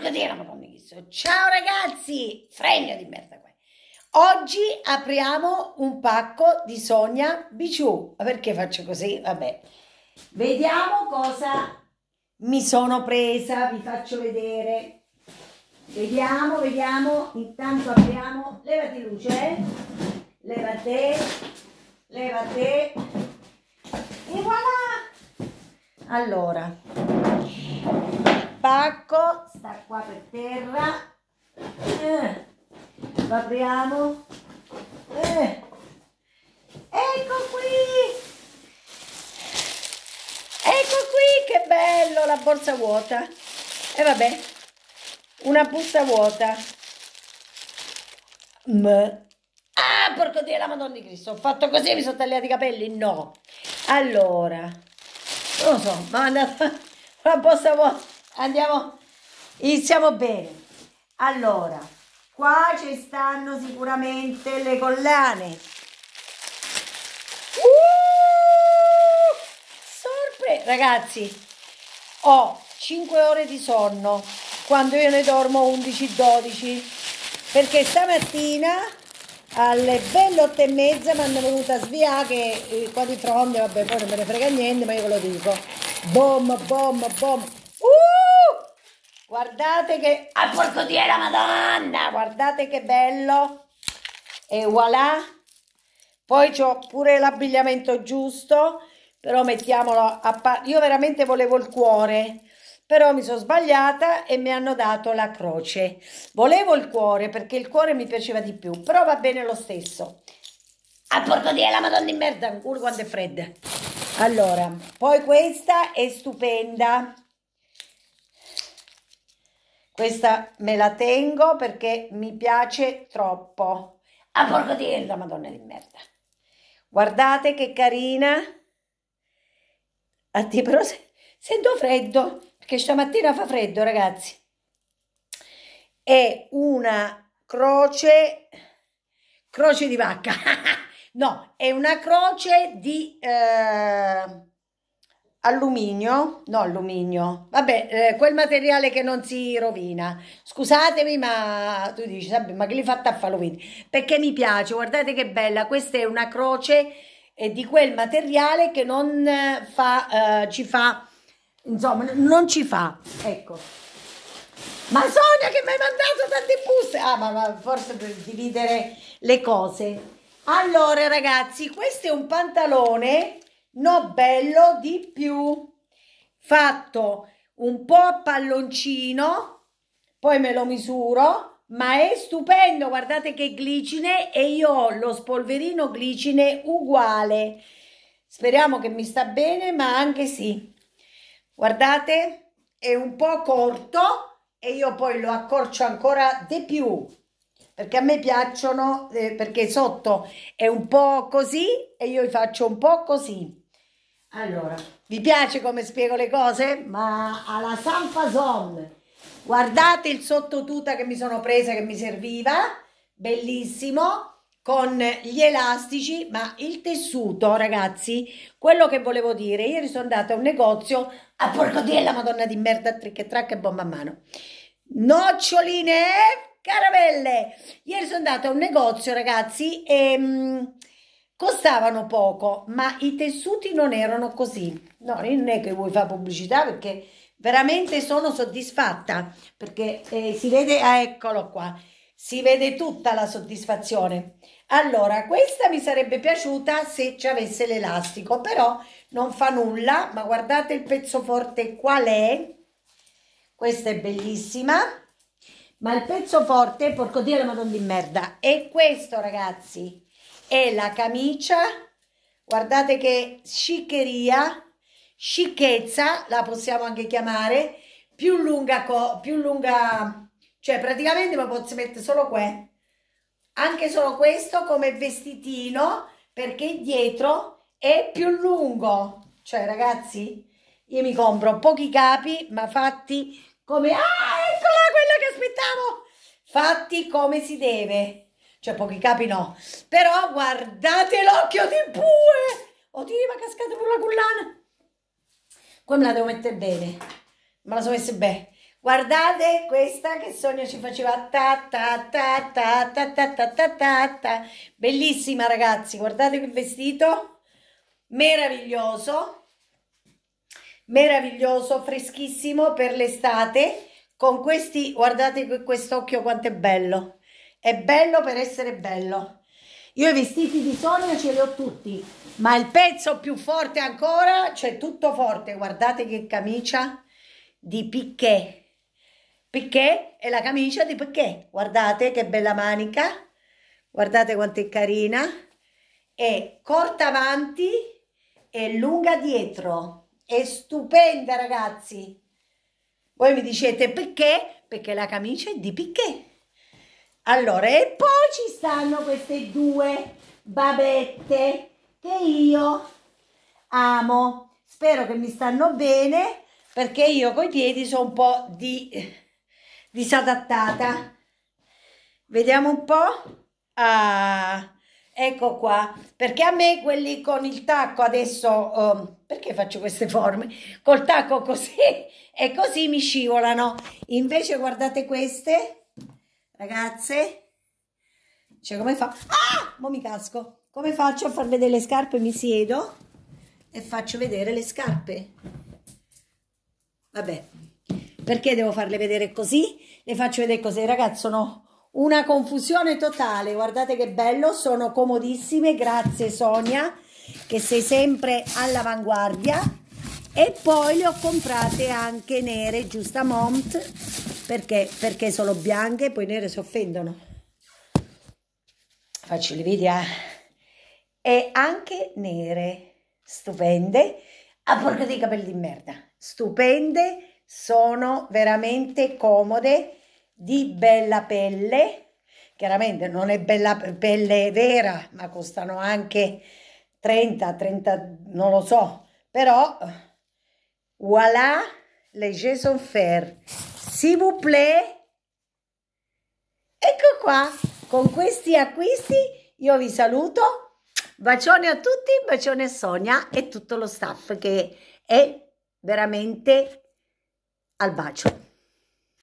Porca della madonna Ciao ragazzi, fregna di merda qua. Oggi apriamo un pacco di Sonia Biciu. Perché faccio così? Vabbè. Vediamo cosa mi sono presa, vi faccio vedere. Vediamo, vediamo. Intanto apriamo. Levati luce. Eh. Leva te. Leva te. E voilà. Allora, stacco, sta qua per terra, eh, lo apriamo, eh, ecco qui, ecco qui che bello la borsa vuota, e eh, vabbè, una busta vuota, M. Ah, porco Dio, la Madonna di Cristo, ho fatto così e mi sono tagliati i capelli? No. Allora, non lo so, ma è andata una borsa vuota andiamo, iniziamo bene. Allora, qua ci stanno sicuramente le collane. Uh, sorpresa Ragazzi, ho 5 ore di sonno quando io ne dormo 11-12 perché stamattina alle belle otto e mezza mi hanno venuta svia che eh, qua di fronte, vabbè poi non me ne frega niente ma io ve lo dico, bom bom bom Guardate che... a porco di la madonna! Guardate che bello! E voilà! Poi ho pure l'abbigliamento giusto, però mettiamolo a parte. Io veramente volevo il cuore, però mi sono sbagliata e mi hanno dato la croce. Volevo il cuore perché il cuore mi piaceva di più, però va bene lo stesso. A porco di la madonna di merda, ancora quando è fredda. Allora, poi questa è stupenda. Questa me la tengo perché mi piace troppo. A ah, porco di la madonna di merda. Guardate che carina. Atti, però se, sento freddo, perché stamattina fa freddo, ragazzi. È una croce, croce di vacca. no, è una croce di... Eh, alluminio, no alluminio, vabbè, eh, quel materiale che non si rovina. Scusatemi, ma tu dici, vabbè, ma che li fatta a farlo vedi? Perché mi piace, guardate che bella, questa è una croce eh, di quel materiale che non eh, fa, eh, ci fa, insomma, non ci fa, ecco. Ma Sonia che mi hai mandato tante buste! Ah, ma, ma forse per dividere le cose. Allora, ragazzi, questo è un pantalone no bello di più fatto un po' a palloncino poi me lo misuro ma è stupendo guardate che glicine e io ho lo spolverino glicine uguale speriamo che mi sta bene ma anche sì guardate è un po' corto e io poi lo accorcio ancora di più perché a me piacciono eh, perché sotto è un po' così e io faccio un po' così allora, vi piace come spiego le cose? Ma alla San Fason, guardate il sottotuta che mi sono presa, che mi serviva, bellissimo, con gli elastici, ma il tessuto, ragazzi, quello che volevo dire, ieri sono andata a un negozio a porco di la madonna di merda, trick e track e bomba a mano. Noccioline, e caramelle! Ieri sono andata a un negozio, ragazzi, e... Mm, costavano poco, ma i tessuti non erano così. No, non è che vuoi fare pubblicità perché veramente sono soddisfatta perché eh, si vede, ah, eccolo qua, si vede tutta la soddisfazione. Allora, questa mi sarebbe piaciuta se ci avesse l'elastico, però non fa nulla, ma guardate il pezzo forte qual è. Questa è bellissima, ma il pezzo forte, porco dio la madonna di merda, è questo ragazzi e la camicia guardate che sciccheria scicchezza la possiamo anche chiamare più lunga più lunga cioè praticamente mi posso mettere solo qua anche solo questo come vestitino perché dietro è più lungo cioè ragazzi io mi compro pochi capi ma fatti come ah eccola quella che aspettavo fatti come si deve cioè pochi capi no, però guardate l'occhio di bue, oddio ma cascata pure la cullana, qua me la devo mettere bene, me la sono messa bene, guardate questa che sogno ci faceva ta ta ta ta ta ta ta ta ta ta, bellissima ragazzi, guardate il vestito, meraviglioso, meraviglioso, freschissimo per l'estate, con questi, guardate quest'occhio quanto è bello, è bello per essere bello. Io i vestiti di Sonia ce li ho tutti, ma il pezzo più forte ancora, c'è cioè tutto forte. Guardate che camicia di Picchè. Picchè è la camicia di Picchè, Guardate che bella manica. Guardate quanto è carina. È corta avanti e lunga dietro. È stupenda, ragazzi. Voi mi dicete perché? Perché la camicia è di Picchè. Allora, e poi ci stanno queste due babette che io amo. Spero che mi stanno bene perché io coi piedi sono un po' di, disadattata. Vediamo un po'. Ah, ecco qua. Perché a me quelli con il tacco adesso... Um, perché faccio queste forme? Col tacco così e così mi scivolano. Invece guardate queste Ragazze, cioè come fa? Ah, mo mi casco. Come faccio a far vedere le scarpe? Mi siedo e faccio vedere le scarpe. Vabbè, perché devo farle vedere così? Le faccio vedere così, ragazzi, sono una confusione totale. Guardate che bello, sono comodissime. Grazie Sonia, che sei sempre all'avanguardia. E poi le ho comprate anche nere, giusta Mont, perché, perché sono bianche e poi nere si offendono. Faccio le video. Eh. E anche nere, stupende. A ah, porco di capelli di merda, stupende, sono veramente comode, di bella pelle. Chiaramente non è bella pelle vera, ma costano anche 30, 30, non lo so, però voilà, le jeux fair. S'il vous plaît. Ecco qua, con questi acquisti io vi saluto. Bacione a tutti, bacione a Sonia e tutto lo staff che è veramente al bacio.